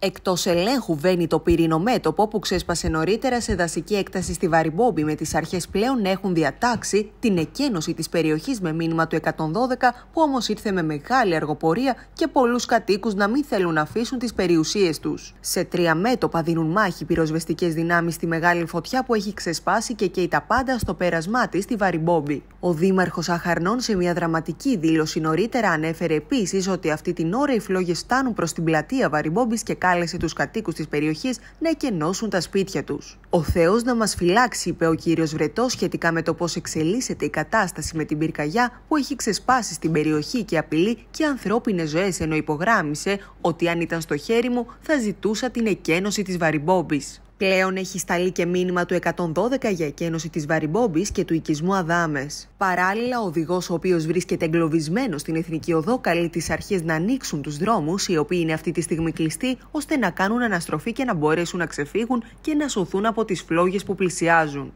Εκτός ελέγχου βαίνει το πυρήνο μέτωπο που ξέσπασε νωρίτερα σε δασική έκταση στη Βαριμπόμπη, με τις αρχές πλέον έχουν διατάξει την εκένωση της περιοχής με μήνυμα του 112, που όμως ήρθε με μεγάλη αργοπορία και πολλούς κατοίκους να μην θέλουν να αφήσουν τις περιουσίες τους. Σε τρία μέτωπα δίνουν μάχη πυροσβεστικές δυνάμεις στη μεγάλη φωτιά που έχει ξεσπάσει και καίει τα πάντα στο πέρασμά της στη Βαριμπόμπη. Ο Δήμαρχος Αχαρνών σε μια δραματική δήλωση νωρίτερα ανέφερε επίσης ότι αυτή την ώρα οι φλόγες φτάνουν προς την πλατεία Βαριμπόμπης και κάλεσε τους κατοίκους της περιοχής να εκενώσουν τα σπίτια τους. Ο Θεός να μας φυλάξει, είπε ο κύριος Βρετό σχετικά με το πώς εξελίσσεται η κατάσταση με την πυρκαγιά που έχει ξεσπάσει στην περιοχή και απειλεί και ανθρώπινες ζωές, ενώ υπογράμμισε ότι αν ήταν στο χέρι μου θα ζητούσα την εκένωση της βαριμπόμπης. Πλέον έχει σταλεί και μήνυμα του 112 για εκένωση της Βαριμπόμπη και του οικισμού Αδάμες. Παράλληλα, ο οδηγός, ο οποίος βρίσκεται εγκλωβισμένος στην εθνική οδό, καλεί τις αρχές να ανοίξουν τους δρόμους, οι οποίοι είναι αυτή τη στιγμή κλειστοί, ώστε να κάνουν αναστροφή και να μπορέσουν να ξεφύγουν και να σωθούν από τις φλόγες που πλησιάζουν.